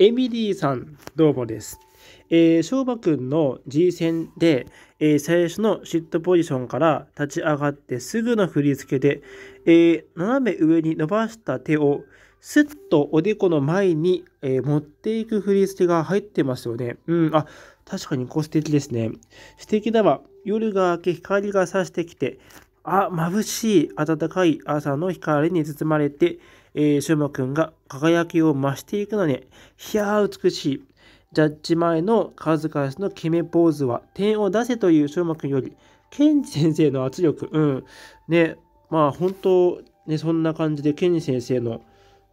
エミリーさん、どうもです。えー、翔馬くんの G 戦で、えー、最初のシットポジションから立ち上がってすぐの振り付けで、えー、斜め上に伸ばした手をすっとおでこの前に、えー、持っていく振り付けが入ってますよね。うん、あ、確かにこう素敵ですね。素敵だわ。夜が明け光が差してきて、あ、眩しい暖かい朝の光に包まれて、えー、シュマ君が輝きを増していくのに、ひやー美しい。ジャッジ前の数々の決めポーズは点を出せというシュマ君より、ケンジ先生の圧力、うん。ね、まあ本当、ね、そんな感じでケンジ先生の、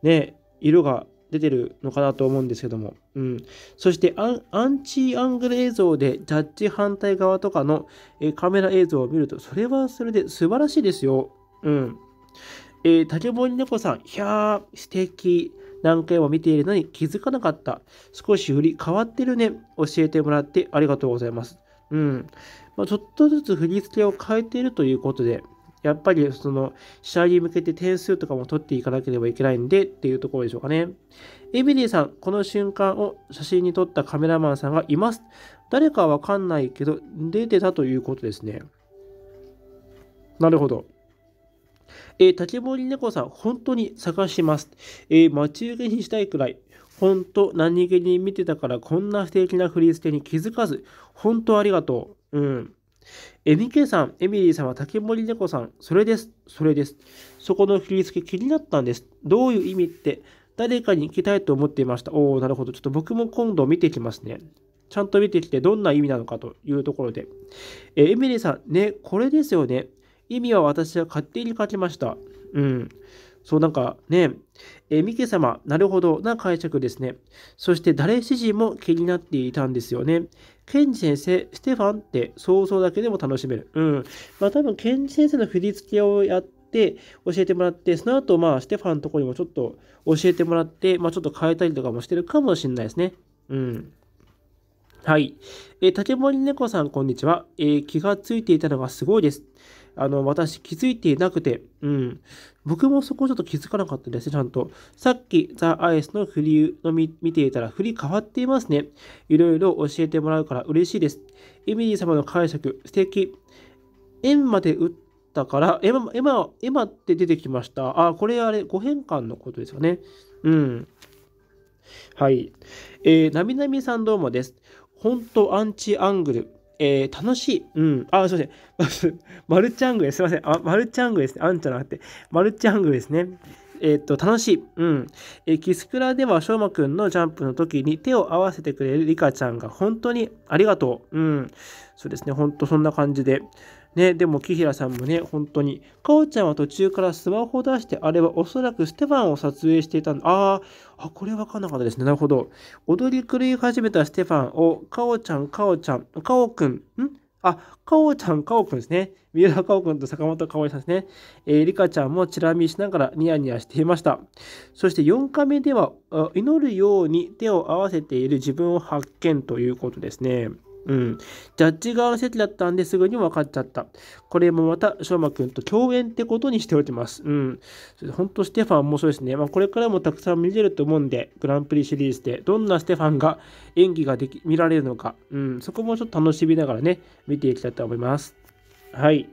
ね、色が出てるのかなと思うんですけども、うん、そしてアンチアングル映像でジャッジ反対側とかのえカメラ映像を見るとそれはそれで素晴らしいですよ、うん、えー、竹本猫さん、ひゃー、素敵。何回も見ているのに気づかなかった。少し売り変わってるね。教えてもらってありがとうございます。うん。まあ、ちょっとずつ振り付けを変えているということで、やっぱりその試合に向けて点数とかも取っていかなければいけないんでっていうところでしょうかね。エミリーさん、この瞬間を写真に撮ったカメラマンさんがいます。誰かわかんないけど、出てたということですね。なるほど。えー、竹森猫さん、本当に探します。えー、待ち受けにしたいくらい。本当、何気に見てたから、こんな素敵な振り付けに気づかず、本当ありがとう。うん。MK さん、エミリーさんは竹森猫さん、それです、それです。そこの振り付け気になったんです。どういう意味って、誰かに聞きたいと思っていました。おお、なるほど。ちょっと僕も今度見てきますね。ちゃんと見てきて、どんな意味なのかというところで。えー、エミリーさん、ね、これですよね。意味は私は勝手に書きました。うん。そうなんかね、えー、ミケ様、なるほどな解釈ですね。そして誰指示も気になっていたんですよね。ケンジ先生、ステファンって想像だけでも楽しめる。うん。まあ多分ケンジ先生の振り付けをやって、教えてもらって、その後まあステファンのとこにもちょっと教えてもらって、まあちょっと変えたりとかもしてるかもしれないですね。うん。はい。えー、竹森猫さん、こんにちは。えー、気がついていたのがすごいです。あの、私気づいていなくて、うん。僕もそこちょっと気づかなかったですね、ちゃんと。さっき、ザ・アイスの振りの見見ていたら振り変わっていますね。いろいろ教えてもらうから嬉しいです。エミリー様の解釈、素敵。円まで打ったから、え、ま、エマ、エマって出てきました。あ、これあれ、5変換のことですよね。うん。はい。えー、なみなみさんどうもです。本当アンチアングル。えー、楽しい。うん。あ、すいません。マルチアングルです。すいません。あマルチアングルですね。ンチじゃなくて。マルチアングルですね。えっ、と、楽しい。うん。えー、キスクラでは、しょうまくんのジャンプの時に手を合わせてくれるリカちゃんが本当にありがとう。うん。そうですね。ほんとそんな感じで。ね、でも木平さんもね、本当に、かおちゃんは途中からスマホ出して、あれはおそらくステファンを撮影していたんだ。ああ、これわかんなかったですね。なるほど。踊り狂い始めたステファンを、かおちゃん、かおちゃん、かおくん、んあ、かおちゃん、かおくんですね。三浦かおくんと坂本かおりさんですね。えー、りかちゃんもチラ見しながらニヤニヤしていました。そして4日目では、祈るように手を合わせている自分を発見ということですね。うん。ジャッジ側の説だったんですぐに分かっちゃった。これもまた、翔馬くんと共演ってことにしておきます。うん。本当、ステファン面白いですね。まあ、これからもたくさん見れると思うんで、グランプリシリーズで、どんなステファンが演技ができ見られるのか、うん。そこもちょっと楽しみながらね、見ていきたいと思います。はい。